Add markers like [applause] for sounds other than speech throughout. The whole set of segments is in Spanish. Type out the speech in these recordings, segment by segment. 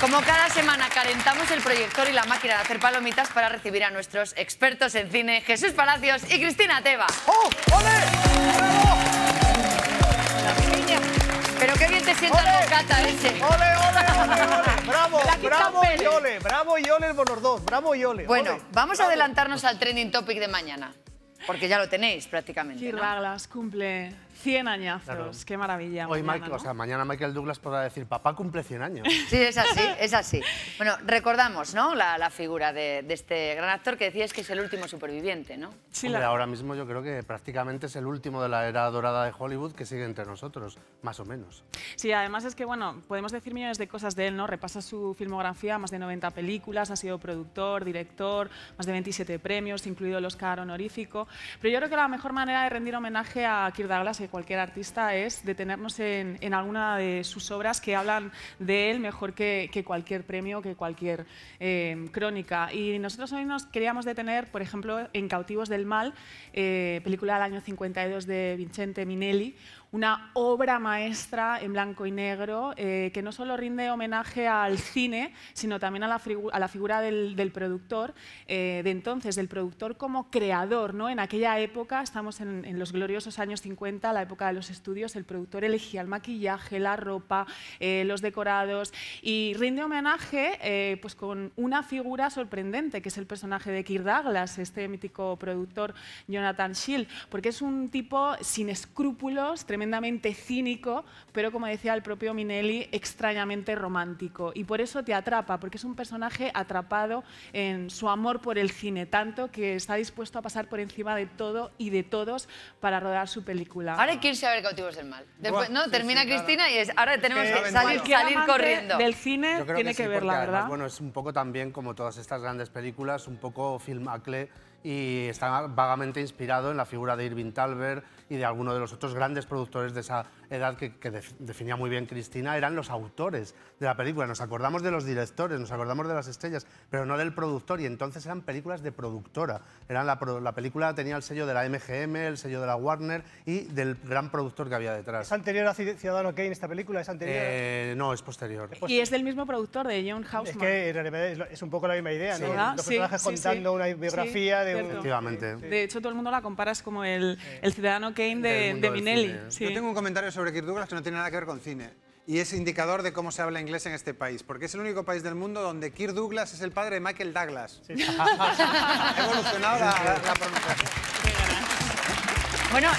Como cada semana calentamos el proyector y la máquina de hacer palomitas para recibir a nuestros expertos en cine, Jesús Palacios y Cristina Teva. ¡Oh! ¡Ole! ¡Bravo! Pero qué bien te sienta ¡Ole! ese. ¡Ole, ole, ole, ole! bravo bravo y ole! ¡Bravo y ole por los dos! ¡Bravo y ole! Bueno, vamos a adelantarnos al trending topic de mañana, porque ya lo tenéis prácticamente, ¿no? cumple 100 añazos, qué maravilla. mañana, Michael, Douglas podrá decir, papá cumple 100 años. Sí, es así, es así. Bueno, recordamos ¿no? la, figura de, este gran actor que decías que es el último superviviente, ¿no? ahora mismo yo creo que prácticamente es el último de la era dorada de Hollywood que sigue entre nosotros, más o menos. Sí, además es que, bueno, podemos decir millones de cosas de él, ¿no? Repasa su filmografía, más de 90 películas, ha sido productor, director, más de 27 premios, incluido el Oscar honorífico. Pero yo creo que la mejor manera de rendir homenaje a Kirk Douglas cualquier artista es detenernos en, alguna de sus obras que hablan de él mejor que, cualquier premio, que cualquier em, crónica. Y nosotros hoy nos queríamos detener, por ejemplo, en Cautivos del Mal, eh, película del año 52 de Vincente Minelli, una obra maestra en blanco y negro eh, que no solo rinde homenaje al cine, sino también a la, figura del, productor eh, de entonces, del productor como creador. ¿no? En aquella época, estamos en, los gloriosos años 50, la época de los estudios, el productor elegía el maquillaje, la ropa, eh, los decorados y rinde homenaje pues con una figura sorprendente que es el personaje de Kirk Douglas, este mítico productor Jonathan Shield, porque es un tipo sin escrúpulos, tremendamente cínico, pero como decía el propio Minelli, extrañamente romántico. Y por eso te atrapa, porque es un personaje atrapado en su amor por el cine, tanto que está dispuesto a pasar por encima de todo y de todos para rodar su película. Ahora hay que irse a ver Cautivos del Mal. ¿no? Termina Cristina y es, ahora tenemos que, salir, corriendo. Del cine tiene que, ver, la ¿verdad? bueno, es un poco también como todas estas grandes películas, un poco filmacle y está vagamente inspirado en la figura de Irving Talbert y de alguno de los otros grandes productores de esa edad que, que, definía muy bien Cristina, eran los autores de la película. Nos acordamos de los directores, nos acordamos de las estrellas, pero no del productor. Y entonces eran películas de productora. Eran la, película tenía el sello de la MGM, el sello de la Warner y del gran productor que había detrás. ¿Es anterior a Ciudadano Kane esta película? ¿Es anterior? Eh, no, es posterior. Y es del mismo productor, de John Houseman. Es que es un poco la misma idea, ¿no? Ah, los personajes contando una biografía de hecho, todo el mundo la comparas como el, el ciudadano Kane de, de Minelli. Yo tengo un comentario sobre Kirk Douglas que no tiene nada que ver con cine. Y es indicador de cómo se habla inglés en este país, porque es el único país del mundo donde Kirk Douglas es el padre de Michael Douglas. [laughs] ha evolucionado la, Bueno,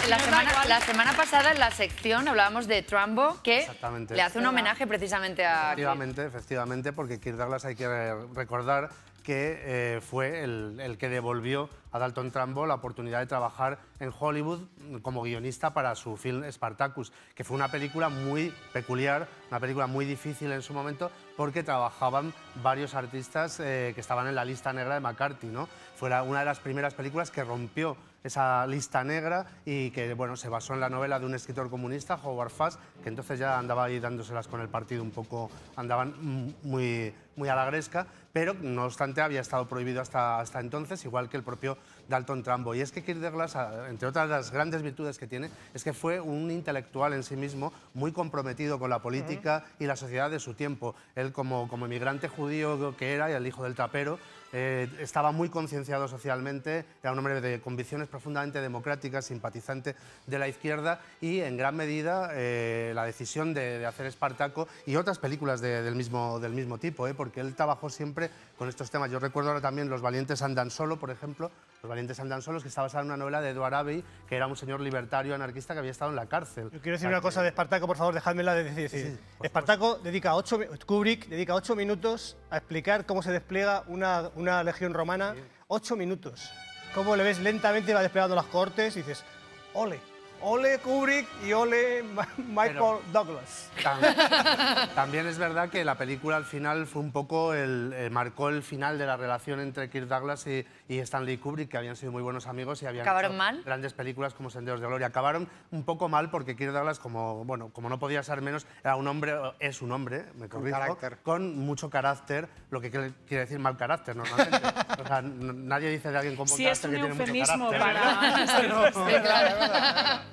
la semana, pasada en la sección hablábamos de Trumbo, que le hace un homenaje precisamente a... Efectivamente, efectivamente, porque Kirk Douglas hay que recordar que eh, fue el, que devolvió a Dalton Trumbo la oportunidad de trabajar en Hollywood como guionista para su film Spartacus, que fue una película muy peculiar, una película muy difícil en su momento, porque trabajaban varios artistas eh, que estaban en la lista negra de McCarthy. ¿no? Fue una de las primeras películas que rompió esa lista negra y que bueno, se basó en la novela de un escritor comunista, Howard Fass, que entonces ya andaba ahí dándoselas con el partido un poco, andaban muy muy gresca, pero no obstante había estado prohibido hasta, hasta entonces, igual que el propio Dalton Trambo. Y es que Kirk Douglas, ah, entre otras las grandes virtudes que tiene, es que fue un intelectual en sí mismo muy comprometido con la política y la sociedad de su tiempo. Él, como, como emigrante judío que era y el hijo del tapero, eh, estaba muy concienciado socialmente, era un hombre de convicciones profundamente democráticas, simpatizante de la izquierda y en gran medida eh, la decisión de, hacer Espartaco y otras películas del, mismo, del mismo tipo, eh, porque él trabajó siempre con estos temas. Yo recuerdo ahora también Los Valientes Andan Solo, por ejemplo, los valientes andan solos, que estaba basada en una novela de Edward Abbey, que era un señor libertario anarquista que había estado en la cárcel. Yo quiero decir una cosa de Espartaco, por favor, la de decir. Espartaco dedica ocho, Kubrick dedica ocho minutos a explicar cómo se despliega una, legión romana. Ocho minutos. Cómo le ves lentamente va desplegando las cortes y dices, ole. Ole Kubrick y Ole Michael Douglas. También, es verdad que la película al final fue un poco el, eh, marcó el final de la relación entre Kirk Douglas y, Stanley Kubrick, que habían sido muy buenos amigos y habían hecho grandes películas como Senderos de Gloria. Acabaron un poco mal porque Kirk Douglas, como bueno, como no podía ser menos, era un hombre, es un hombre, me corrijo, con, mucho carácter, lo que quiere decir mal carácter normalmente. o sea, nadie dice de alguien con carácter es un que tiene mucho carácter. Para...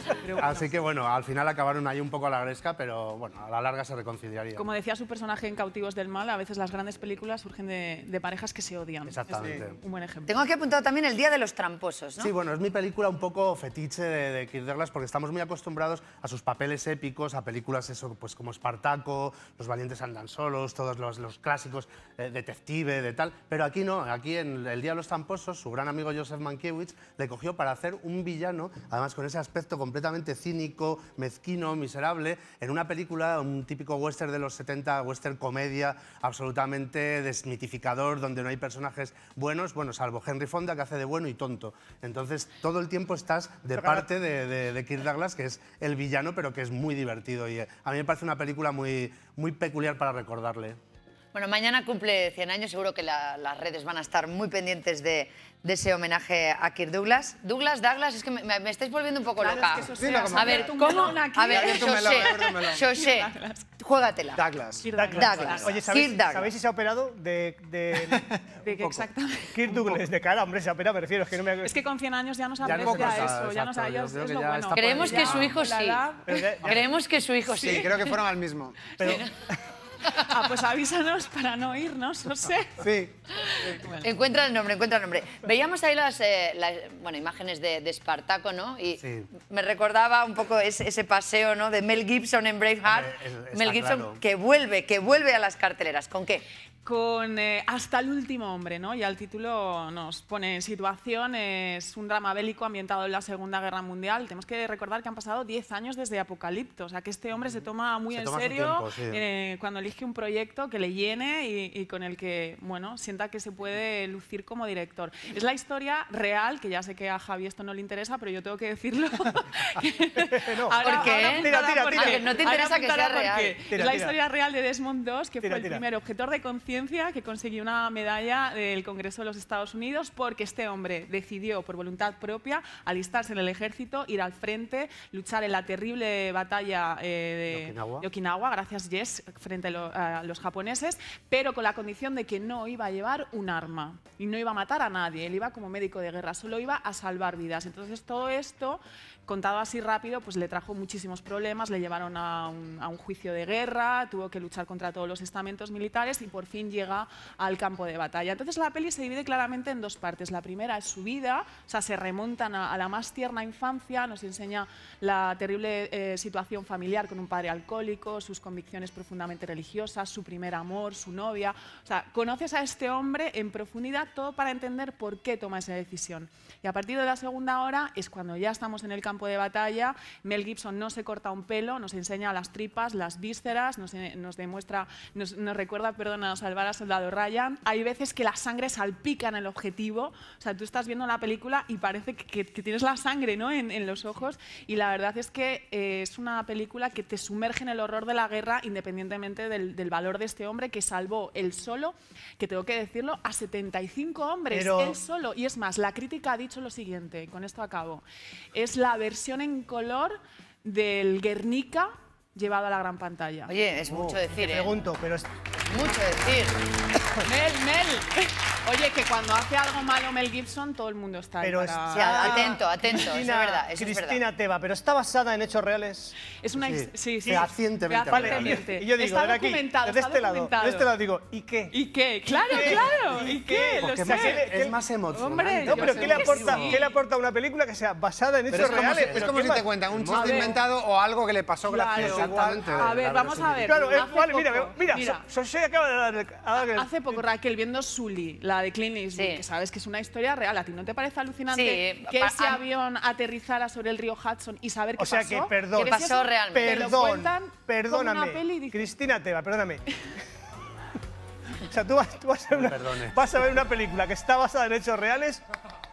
Así que bueno, al final acabaron ahí un poco a la gresca, pero bueno, a la larga se reconciliaría. Como decía su personaje en Cautivos del Mal, a veces las grandes películas surgen de, parejas que se odian. Exactamente. un buen ejemplo. Tengo aquí apuntado también El Día de los Tramposos, ¿no? Sí, bueno, es mi película un poco fetiche de, de porque estamos muy acostumbrados a sus papeles épicos, a películas eso, pues como Espartaco, Los Valientes Andan Solos, todos los, clásicos, eh, Detective, de tal. Pero aquí no, aquí en El Día de los Tramposos, su gran amigo Joseph Mankiewicz le cogió para hacer un villano, además con ese aspecto completamente cínico, mezquino, miserable, en una película, un típico western de los 70, western comedia, absolutamente desmitificador, donde no hay personajes buenos, bueno, salvo Henry Fonda, que hace de bueno y tonto. Entonces, todo el tiempo estás de parte de, Kirk Douglas, que es el villano, pero que es muy divertido. Y eh, a mí me parece una película muy, muy peculiar para recordarle. Bueno, mañana cumple 100 años, seguro que las redes van a estar muy pendientes de, ese homenaje a Kir Douglas. Douglas, Douglas, es que me, me estáis volviendo un poco loca. a ver, ¿cómo? A ver, José, José, juégatela. Douglas. Douglas. Oye, ¿sabéis, ¿sabéis si se ha operado de...? ¿De, [laughs] ¿De qué exactamente? Kirk Douglas, de cara, hombre, se ha operado, me refiero. Es que, con 100 años ya no sabemos ya, eso, ya no sabemos, es lo bueno. Creemos que su hijo sí. Creemos que su hijo sí. Sí, creo que fueron al mismo. Ah, pues avísanos para no irnos, no sé. Sí. Encuentra el nombre, encuentra el nombre. Veíamos ahí las, eh, bueno, imágenes de, Espartaco, ¿no? Y me recordaba un poco ese, paseo, ¿no? De Mel Gibson en Braveheart. Mel Gibson que vuelve, que vuelve a las carteleras. ¿Con qué? con eh, Hasta el último hombre, ¿no? Y al título nos pone en situación, es un drama bélico ambientado en la Segunda Guerra Mundial. Tenemos que recordar que han pasado 10 años desde Apocalipto, o sea que este hombre se mm. toma muy en serio eh, cuando elige un proyecto que le llene y, con el que, bueno, sienta que se puede lucir como director. Es la historia real, que ya sé que a Javi esto no le interesa, pero yo tengo que decirlo. [laughs] no, ¿Por qué? no te interesa que sea real. es la historia real de Desmond II, que fue el primer objetor de conciencia que consiguió una medalla del Congreso de los Estados Unidos porque este hombre decidió por voluntad propia alistarse en el ejército, ir al frente, luchar en la terrible batalla eh, de, Okinawa. de Okinawa, gracias Jess, frente a los a los japoneses, pero con la condición de que no iba a llevar un arma y no iba a matar a nadie. Él iba como médico de guerra, solo iba a salvar vidas. Entonces todo esto contado así rápido, pues le trajo muchísimos problemas, le llevaron a un, juicio de guerra, tuvo que luchar contra todos los estamentos militares y por fin llega al campo de batalla. Entonces la peli se divide claramente en dos partes. La primera es su vida, o sea, se remontan a, la más tierna infancia, nos enseña la terrible eh, situación familiar con un padre alcohólico, sus convicciones profundamente religiosas, su primer amor, su novia. O sea, conoces a este hombre en profundidad todo para entender por qué toma esa decisión. Y a partir de la segunda hora es cuando ya estamos en el campo de batalla. Mel Gibson no se corta un pelo, nos enseña las tripas, las vísceras, nos, eh, nos demuestra, nos, nos, recuerda, perdón, a salvar a soldado Ryan. Hay veces que la sangre salpica en el objetivo, o sea, tú estás viendo la película y parece que, tienes la sangre ¿no? en, los ojos y la verdad es que eh, es una película que te sumerge en el horror de la guerra independientemente del, del valor de este hombre que salvó él solo, que tengo que decirlo, a 75 hombres, él solo. Y es más, la crítica ha dicho lo siguiente, con esto acabo, es la versión en color del Guernica llevado a la gran pantalla. Oye, es mucho oh, decir, ¿eh? pregunto, pero... Es... Mucho decir. Mel, Mel. Oye, que cuando hace algo malo Mel Gibson, todo el mundo está ahí atento, ah. atento, Cristina, es verdad. Cristina Teva, pero está basada en hechos reales. Es una... Sí, sí. sí Vale. Y yo digo, está aquí, de este lado, de este lado digo, ¿y qué? ¿Y qué? Claro, claro, ¿y qué? Lo sé. Es, e- más emocionante. Hombre, no, ¿qué le, aporta, ¿qué le aporta una película que sea basada en hechos reales? es como si te cuentan un chiste inventado o algo que le pasó la exactamente. A ver, vamos a ver. Claro, mira, mira, acaba de dar... Hace poco, Raquel, viendo Sully, la de Clinics que sabes que es una historia real. ¿A ti no te parece alucinante que ese avión aterrizara sobre el río Hudson y saber qué pasó? O sea que, perdón, qué pasó realmente. Perdón, perdóname. Cristina Teva, perdóname. [laughs] o sea, tú, vas a ver una película que está basada en hechos reales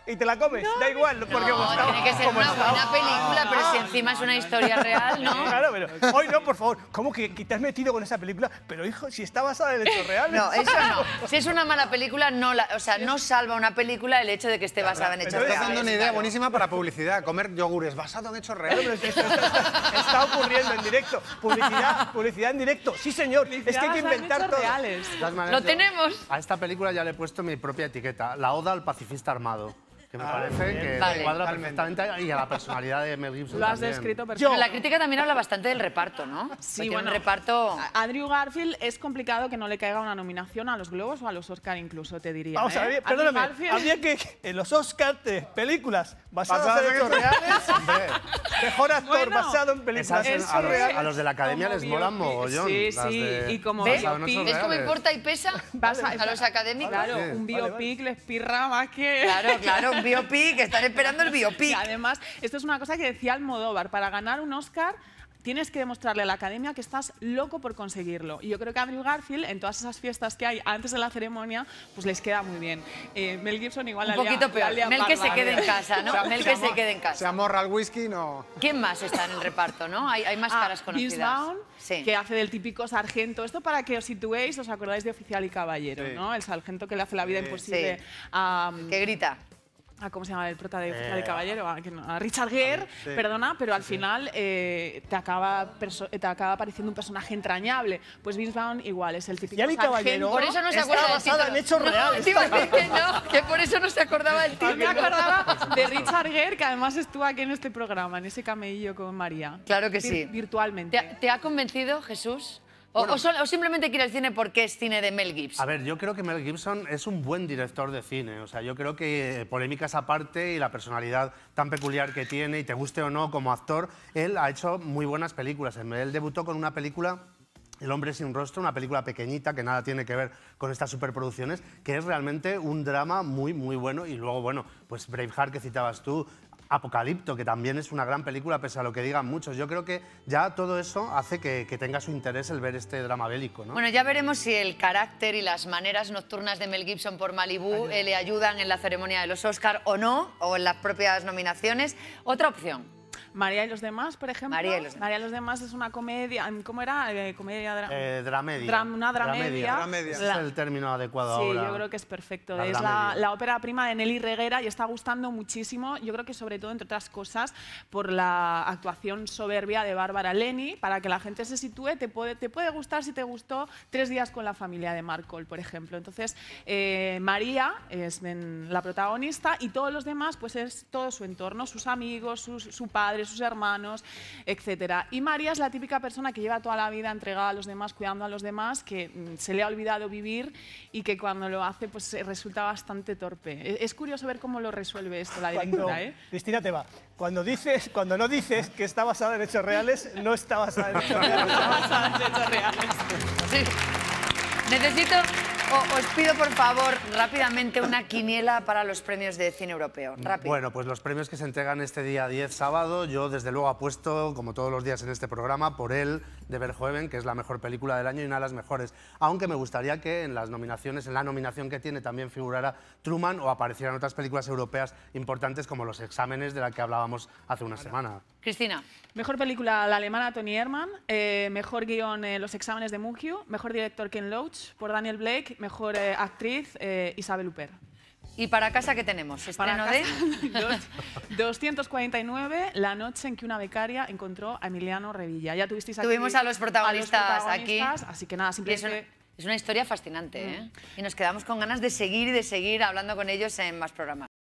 y te la comes. da igual, porque no, Tiene que ser una buena película, pero ah. si encima es una historia real, ¿no? [laughs] Claro, pero hoy no, por favor. ¿Cómo que, te has metido con esa película? Pero hijo, si está basada en hechos reales. No, eso no. [laughs] Si es una mala película, no la, o sea, no salva una película el hecho de que esté basada en hechos reales. Estoy dando una idea buenísima para publicidad. Comer yogures basado en hechos reales. está, ocurriendo en directo. Publicidad, publicidad en directo. Sí, señor. es que hay que inventar todo. Reales. Lo tenemos. a esta película ya le he puesto mi propia etiqueta, la oda al pacifista armado que me parece que cuadra perfectamente y a la personalidad de Mel Gibson. Lo has descrito perfectamente. La crítica también habla bastante del reparto, ¿no? Sí, buen bueno. reparto... A Andrew Garfield es complicado que no le caiga una nominación a los Globos o a los Oscar incluso, te diría. Vamos, ¿eh? ver, perdóname, Garfield... había que [laughs] en los Oscar de películas basadas, en hechos reales, mejor actor basado en películas reales. a, los, de la Academia les les molan mogollón. Sí, sí, y como ¿Ves? cómo importa y pesa? a los académicos. Claro, un biopic les pirra más que... Claro, claro, biopic, están esperando el biopic. además, esto es una cosa que decía Almodóvar, para ganar un Oscar tienes que demostrarle a la academia que estás loco por conseguirlo. Y yo creo que Andrew Garfield, en todas esas fiestas que hay antes de la ceremonia, pues les queda muy bien. Eh, Mel Gibson igual Un Mel que se quede en casa, ¿no? [laughs] Mel que se, quede en casa. ¿Se amorra al whisky? No. ¿Quién más está en el reparto, no? Hay, más ah, caras conocidas. Down, que hace del típico sargento. Esto para que os situéis, os acordáis de Oficial y Caballero, ¿no? El sargento que le hace la vida imposible a... Mm, que grita a ah, cómo se llama el prota de, eh, Caballero, a, ah, ah, Richard Gere, perdona, pero al final eh, te, acaba te acaba pareciendo un personaje entrañable. Pues Vince Vaughn igual, es el típico Caballero por eso no se acordaba. basada en hechos reales. [laughs] No, que que por eso no se acordaba del título. me acordaba de Richard Gere, que además estuvo aquí en este programa, en ese camellillo con María. Claro que sí. Virtualmente. ¿Te ha convencido, Jesús? O, simplemente quiere el cine porque es cine de Mel Gibson. A ver, yo creo que Mel Gibson es un buen director de cine. O sea, yo creo que eh, polémicas aparte y la personalidad tan peculiar que tiene, y te guste o no como actor, él ha hecho muy buenas películas. Él debutó con una película el hombre sin rostro, una película pequeñita que nada tiene que ver con estas superproducciones, que es realmente un drama muy, muy bueno. Y luego, bueno, pues Braveheart que citabas tú, Apocalipto, que también es una gran película, pese a lo que digan muchos. Yo creo que ya todo eso hace que, tenga su interés el ver este drama bélico. Bueno, ya veremos si el carácter y las maneras nocturnas de Mel Gibson por Malibu eh, le ayudan en la ceremonia de los Oscar o no, o en las propias nominaciones. Otra opción, María y los demás, por ejemplo. María y los demás, es una comedia, ¿cómo era? Eh, comedia eh, dramedia. una dramedia. dramedia. es el término adecuado ahora. Sí, yo creo que es perfecto. es la, ópera prima de Nelly Reguera y está gustando muchísimo. Yo creo que sobre todo, entre otras cosas, por la actuación soberbia de Bárbara Leni, para que la gente se sitúe, te puede, te puede gustar si te gustó Tres días con la familia de Marcol, por ejemplo. Entonces, eh, María es la protagonista y todos los demás, pues es todo su entorno, sus amigos, su padre, sus hermanos, etcétera. Y María es la típica persona que lleva toda la vida entregada a los demás, cuidando a los demás, que mm, se le ha olvidado vivir y que cuando lo hace pues eh, resulta bastante torpe. E-, es curioso ver cómo lo resuelve esto la directora. ¿eh? Cristina te va. Cuando, dices, cuando no dices que está basada en hechos reales, no está basada en hechos [laughs] reales. está basada en reales. Sí. Necesito os pido, por favor, rápidamente una quiniela para los premios de cine europeo. Bueno, pues los premios que se entregan este día 10, sábado, yo desde luego apuesto, como todos los días en este programa, por el de Verhoeven, que es la mejor película del año y una de las mejores. Aunque me gustaría que en las nominaciones, en la nominación que tiene, también figurara Truman o aparecieran otras películas europeas importantes como Los Exámenes, de la que hablábamos hace una semana. Cristina. Mejor película, la alemana Tony Herman. Eh, mejor guión, eh, Los Exámenes de Mugio, Mejor director, Ken Loach, por Daniel Blake mejor eh, actriz eh, Isabel Uper ¿Y para casa qué tenemos? para casa, 249, [laughs] la noche en que una becaria encontró a Emiliano Revilla. Ya tuvisteis Tuvimos a los protagonistas, aquí. Así que nada, simplemente... es una historia fascinante, mm. ¿eh? Y nos quedamos con ganas de seguir y de seguir hablando con ellos en más programas.